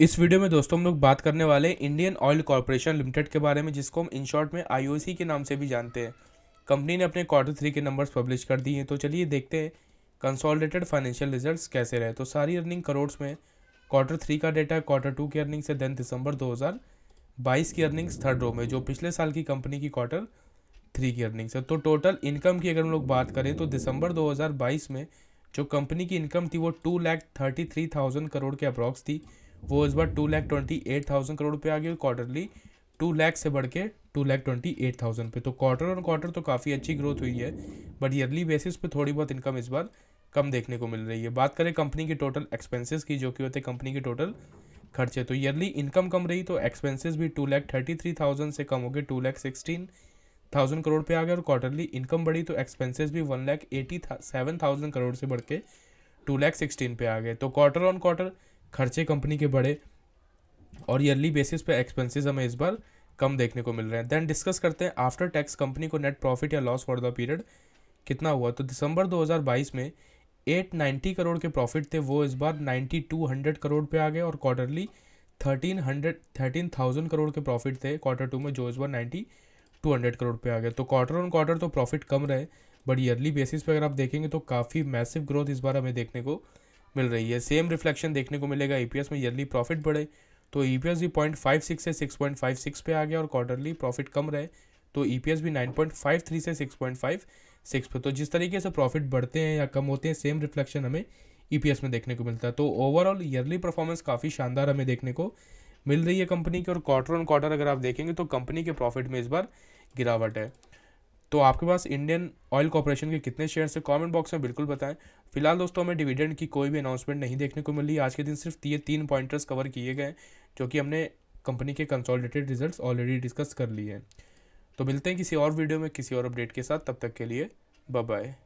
इस वीडियो में दोस्तों हम लोग बात करने वाले इंडियन ऑयल कॉरपोरेशन लिमिटेड के बारे में जिसको हम इन शॉर्ट में आईओसी के नाम से भी जानते हैं कंपनी ने अपने क्वार्टर थ्री के नंबर्स पब्लिश कर दिए हैं तो चलिए देखते हैं कंसोलिडेटेड फाइनेंशियल रिजल्ट्स कैसे रहे तो सारी अर्निंग करोड्स में क्वार्टर थ्री का डेटा क्वार्टर टू की अर्निंग से देन दिसंबर दो की अर्निंग्स थर्ड रो में जो पिछले साल की कंपनी की क्वार्टर थ्री की अर्निंग्स है तो टोटल इनकम की अगर हम लोग बात करें तो दिसंबर 2022 में जो कंपनी की इनकम थी वो two lakh thirty three thousand crore के अप्रॉक्स थी वो इस बार two lakh twenty eight thousand crore पे आ गई और क्वार्टरली टू लैख से बढ़ के two lakh twenty eight thousand पे तो क्वार्टर और क्वार्टर तो काफ़ी अच्छी ग्रोथ हुई है बट ईयरली बेसिस पे थोड़ी बहुत इनकम इस बार कम देखने को मिल रही है बात करें कंपनी के टोटल एक्सपेंसेस की जो कि होते हैं कंपनी के टोटल खर्चे तो ईयरली इनकम कम रही तो एक्सपेंसेस भी two lakh thirty three thousand से कम हो गए two lakh sixteen thousand crore पे आ गए और क्वार्टरली इनकम बढ़ी तो एक्सपेंसेस भी one lakh eighty seven thousand crore से बढ़ के टू लैख सिक्सटीन पे आ गए तो क्वार्टर ऑन क्वार्टर खर्चे कंपनी के बढ़े और ईयरली बेसिस पे एक्सपेंसेस हमें इस बार कम देखने को मिल रहे हैं देन डिस्कस करते हैं आफ्टर टैक्स कंपनी को नेट प्रॉफिट या लॉस फॉर द पीरियड कितना हुआ तो दिसंबर 2022 में 890 करोड़ के प्रॉफिट थे वो इस बार 9200 करोड़ पे आ गए और क्वार्टरली 1300 13000 करोड़ के प्रॉफिट थे क्वार्टर टू में जो इस बार 9200 करोड़ पे आ गए तो क्वार्टर ऑन क्वार्टर तो प्रॉफिट कम रहे बट ईयरली बेसिस पे अगर आप देखेंगे तो काफ़ी मैसिव ग्रोथ इस बार हमें देखने को मिल रही है सेम रिफ्लेक्शन देखने को मिलेगा ई में ईयरली प्रॉफिट बढ़े तो ई पी भी पॉइंट फाइव सिक्स से सिक्स पॉइंट फाइव सिक्स पे आ गया और क्वार्टरली प्रॉफिट कम रहे तो ई पी भी नाइन पॉइंट फाइव थ्री से सिक्स पॉइंट फाइव सिक्स पे तो जिस तरीके से प्रॉफिट बढ़ते हैं या कम होते हैं सेम रिफ्लेक्शन हमें ई में देखने को मिलता है तो ओवरऑल ईयरली परफॉर्मेंस काफ़ी शानदार हमें देखने को मिल रही है कंपनी की और क्वार्टर ऑन क्वार्टर अगर आप देखेंगे तो कंपनी के प्रॉफिट में इस बार गिरावट है तो आपके पास इंडियन ऑयल कॉरपोरेशन के कितने शेयर्स हैं कमेंट बॉक्स में बिल्कुल बताएं फिलहाल दोस्तों हमें डिविडेंड की कोई भी अनाउंसमेंट नहीं देखने को मिली आज के दिन सिर्फ ये तीन पॉइंटर्स कवर किए गए जो कि हमने कंपनी के कंसोलिडेटेड रिजल्ट ऑलरेडी डिस्कस कर लिए हैं तो मिलते हैं किसी और वीडियो में किसी और अपडेट के साथ तब तक के लिए बाय